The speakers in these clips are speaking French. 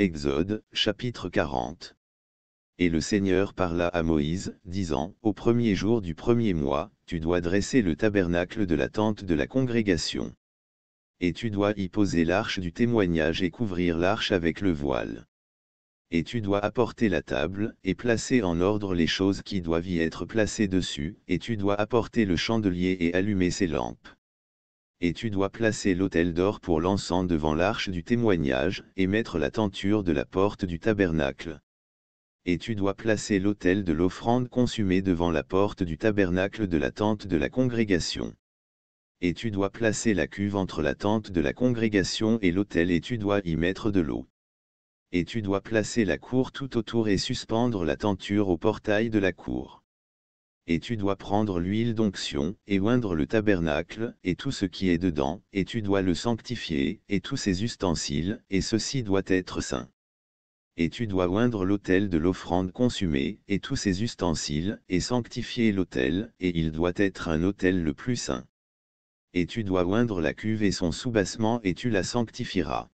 Exode, chapitre 40. Et le Seigneur parla à Moïse, disant, Au premier jour du premier mois, tu dois dresser le tabernacle de la tente de la congrégation. Et tu dois y poser l'arche du témoignage et couvrir l'arche avec le voile. Et tu dois apporter la table, et placer en ordre les choses qui doivent y être placées dessus, et tu dois apporter le chandelier et allumer ses lampes et tu dois placer l'autel d'or pour l'encens devant l'arche du témoignage, et mettre la tenture de la porte du tabernacle. Et tu dois placer l'autel de l'offrande consumée devant la porte du tabernacle de la tente de la congrégation. Et tu dois placer la cuve entre la tente de la congrégation et l'autel et tu dois y mettre de l'eau. Et tu dois placer la cour tout autour et suspendre la tenture au portail de la cour et tu dois prendre l'huile d'onction, et oindre le tabernacle, et tout ce qui est dedans, et tu dois le sanctifier, et tous ses ustensiles, et ceci doit être saint. Et tu dois oindre l'autel de l'offrande consumée, et tous ses ustensiles, et sanctifier l'autel, et il doit être un autel le plus saint. Et tu dois oindre la cuve et son soubassement, et tu la sanctifieras.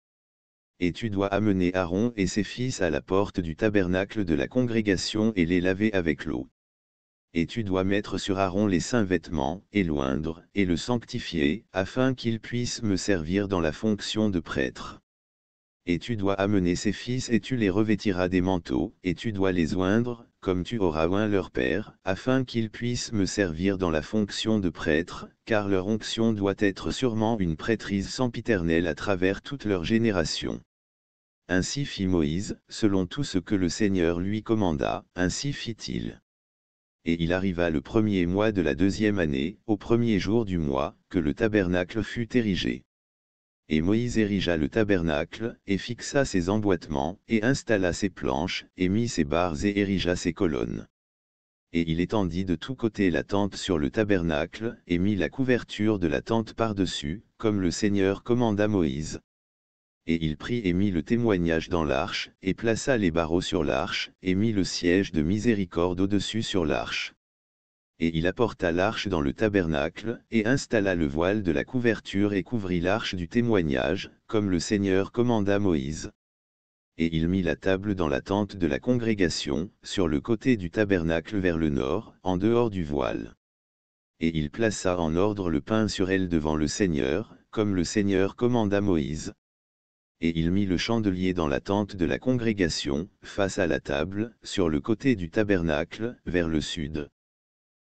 Et tu dois amener Aaron et ses fils à la porte du tabernacle de la congrégation et les laver avec l'eau et tu dois mettre sur Aaron les saints vêtements, et loindre, et le sanctifier, afin qu'il puisse me servir dans la fonction de prêtre. Et tu dois amener ses fils et tu les revêtiras des manteaux, et tu dois les oindre, comme tu auras oint leur père, afin qu'ils puissent me servir dans la fonction de prêtre, car leur onction doit être sûrement une prêtrise sempiternelle à travers toute leur génération. Ainsi fit Moïse, selon tout ce que le Seigneur lui commanda, ainsi fit-il et il arriva le premier mois de la deuxième année, au premier jour du mois, que le tabernacle fut érigé. Et Moïse érigea le tabernacle, et fixa ses emboîtements, et installa ses planches, et mit ses barres et érigea ses colonnes. Et il étendit de tous côtés la tente sur le tabernacle, et mit la couverture de la tente par-dessus, comme le Seigneur commanda Moïse et il prit et mit le témoignage dans l'arche, et plaça les barreaux sur l'arche, et mit le siège de miséricorde au-dessus sur l'arche. Et il apporta l'arche dans le tabernacle, et installa le voile de la couverture et couvrit l'arche du témoignage, comme le Seigneur commanda Moïse. Et il mit la table dans la tente de la congrégation, sur le côté du tabernacle vers le nord, en dehors du voile. Et il plaça en ordre le pain sur elle devant le Seigneur, comme le Seigneur commanda Moïse et il mit le chandelier dans la tente de la congrégation, face à la table, sur le côté du tabernacle, vers le sud.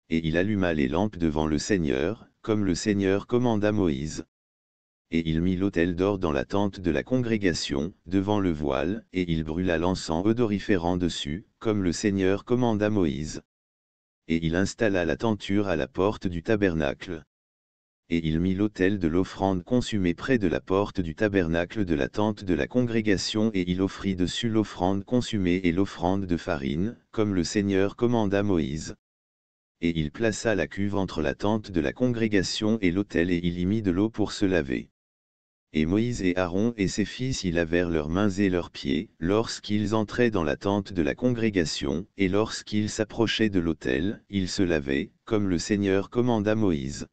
Et il alluma les lampes devant le Seigneur, comme le Seigneur commanda Moïse. Et il mit l'autel d'or dans la tente de la congrégation, devant le voile, et il brûla l'encens odoriférant dessus, comme le Seigneur commanda Moïse. Et il installa la tenture à la porte du tabernacle et il mit l'autel de l'offrande consumée près de la porte du tabernacle de la tente de la congrégation et il offrit dessus l'offrande consumée et l'offrande de farine, comme le Seigneur commanda Moïse. Et il plaça la cuve entre la tente de la congrégation et l'autel et il y mit de l'eau pour se laver. Et Moïse et Aaron et ses fils y lavèrent leurs mains et leurs pieds, lorsqu'ils entraient dans la tente de la congrégation, et lorsqu'ils s'approchaient de l'autel, ils se lavaient, comme le Seigneur commanda Moïse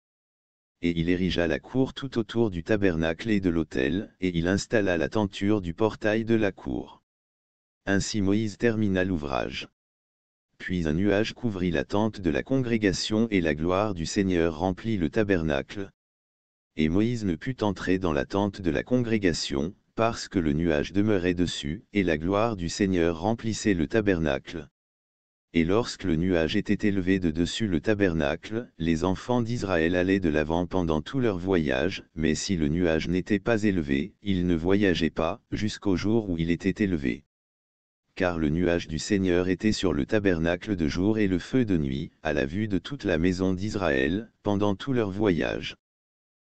et il érigea la cour tout autour du tabernacle et de l'autel, et il installa la tenture du portail de la cour. Ainsi Moïse termina l'ouvrage. Puis un nuage couvrit la tente de la congrégation et la gloire du Seigneur remplit le tabernacle. Et Moïse ne put entrer dans la tente de la congrégation, parce que le nuage demeurait dessus, et la gloire du Seigneur remplissait le tabernacle. Et lorsque le nuage était élevé de dessus le tabernacle, les enfants d'Israël allaient de l'avant pendant tout leur voyage, mais si le nuage n'était pas élevé, ils ne voyageaient pas, jusqu'au jour où il était élevé. Car le nuage du Seigneur était sur le tabernacle de jour et le feu de nuit, à la vue de toute la maison d'Israël, pendant tout leur voyage.